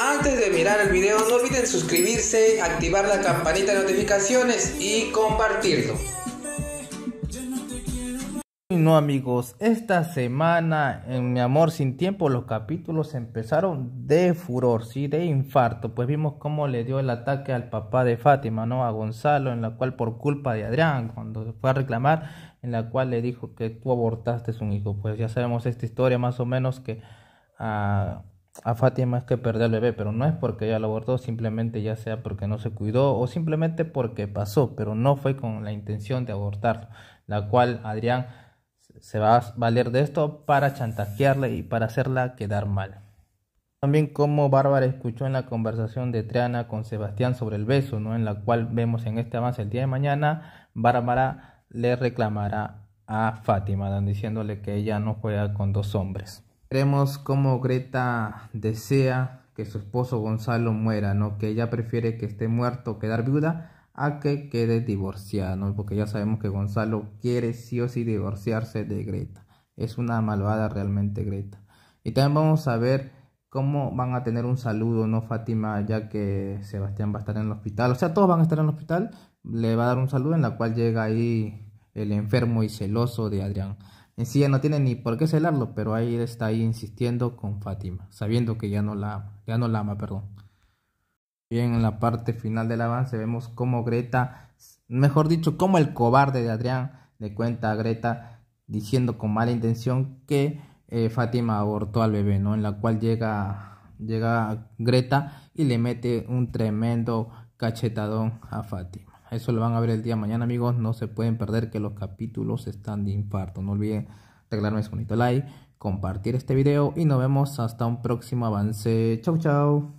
Antes de mirar el video no olviden suscribirse, activar la campanita de notificaciones y compartirlo. No amigos, esta semana en Mi Amor Sin Tiempo los capítulos empezaron de furor, sí, de infarto, pues vimos cómo le dio el ataque al papá de Fátima, ¿no? A Gonzalo, en la cual por culpa de Adrián, cuando se fue a reclamar, en la cual le dijo que tú abortaste a su hijo, pues ya sabemos esta historia más o menos que... Ah, a Fátima es que perdió el bebé, pero no es porque ella lo abortó, simplemente ya sea porque no se cuidó o simplemente porque pasó, pero no fue con la intención de abortar, la cual Adrián se va a valer de esto para chantajearle y para hacerla quedar mal. También como Bárbara escuchó en la conversación de Triana con Sebastián sobre el beso, ¿no? en la cual vemos en este avance el día de mañana, Bárbara le reclamará a Fátima, diciéndole que ella no juega con dos hombres. Veremos cómo Greta desea que su esposo Gonzalo muera, ¿no? Que ella prefiere que esté muerto quedar viuda a que quede divorciada, ¿no? Porque ya sabemos que Gonzalo quiere sí o sí divorciarse de Greta. Es una malvada realmente Greta. Y también vamos a ver cómo van a tener un saludo, ¿no? Fátima, ya que Sebastián va a estar en el hospital. O sea, todos van a estar en el hospital. Le va a dar un saludo en la cual llega ahí el enfermo y celoso de Adrián. En sí ya no tiene ni por qué celarlo, pero ahí está ahí insistiendo con Fátima, sabiendo que ya no la ama, ya no la ama, perdón. Bien, en la parte final del avance vemos cómo Greta, mejor dicho, cómo el cobarde de Adrián le cuenta a Greta diciendo con mala intención que eh, Fátima abortó al bebé, ¿no? En la cual llega, llega Greta y le mete un tremendo cachetadón a Fátima. Eso lo van a ver el día de mañana, amigos. No se pueden perder que los capítulos están de infarto. No olviden regalarme su bonito like, compartir este video y nos vemos hasta un próximo avance. Chau, chau.